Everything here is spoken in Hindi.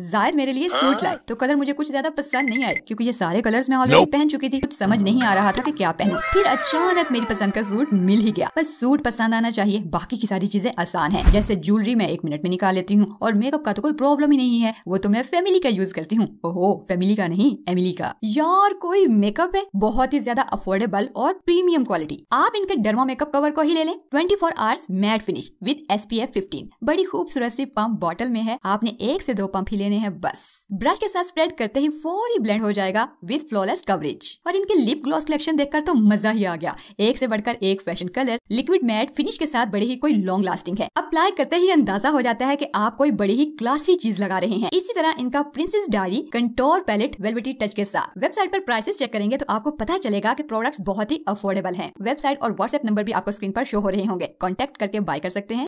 जायद मेरे लिए सूट हाँ। लाए तो कलर मुझे कुछ ज्यादा पसंद नहीं आए क्योंकि ये सारे कलर्स मैं ऑलरेडी पहन चुकी थी कुछ समझ नहीं आ रहा था कि क्या पहनूं फिर अचानक मेरी पसंद का सूट मिल ही गया बस सूट पसंद आना चाहिए बाकी की सारी चीजें आसान है जैसे ज्वेलरी मैं एक मिनट में निकाल लेती हूँ और मेकअप का तो कोई प्रॉब्लम ही नहीं है वो तो मैं फैमिली का यूज करती हूँ ओहो फैमिली का नहीं एमिली का यार कोई मेकअप है बहुत ही ज्यादा अफोर्डेबल और प्रीमियम क्वालिटी आप इनके डरमा मेकअप कवर को ही ले लें twenty four hours matte finish with S P F fifteen बड़ी खूबसूरत सी पंप बॉटल में है आपने एक से दो पंप ही लेने हैं बस ब्रश के साथ स्प्रेड करते ही फोरी ब्लेंड हो जाएगा विद फ्लॉलेस कवरेज और इनके लिप ग्लॉस कलेक्शन देखकर तो मजा ही आ गया एक से बढ़कर एक fashion colour liquid matte finish के साथ बड़ी ही कोई लॉन्ग लास्टिंग है अप्लाई करते ही अंदाजा हो जाता है की आप कोई बड़ी ही क्लासी चीज लगा रहे हैं इसी तरह इनका princess diary contour palette velvety touch के साथ वेबसाइट आरोप प्राइसेस चेक करेंगे तो आपको पता चलेगा की प्रोडक्ट बहुत ही अफोर्डेबल है वेबसाइट और व्हाट्सएप नंबर भी आपको स्क्रीन आरोप शो हो रहे होंगे कॉन्टेक्ट करके बाय कर सकते हैं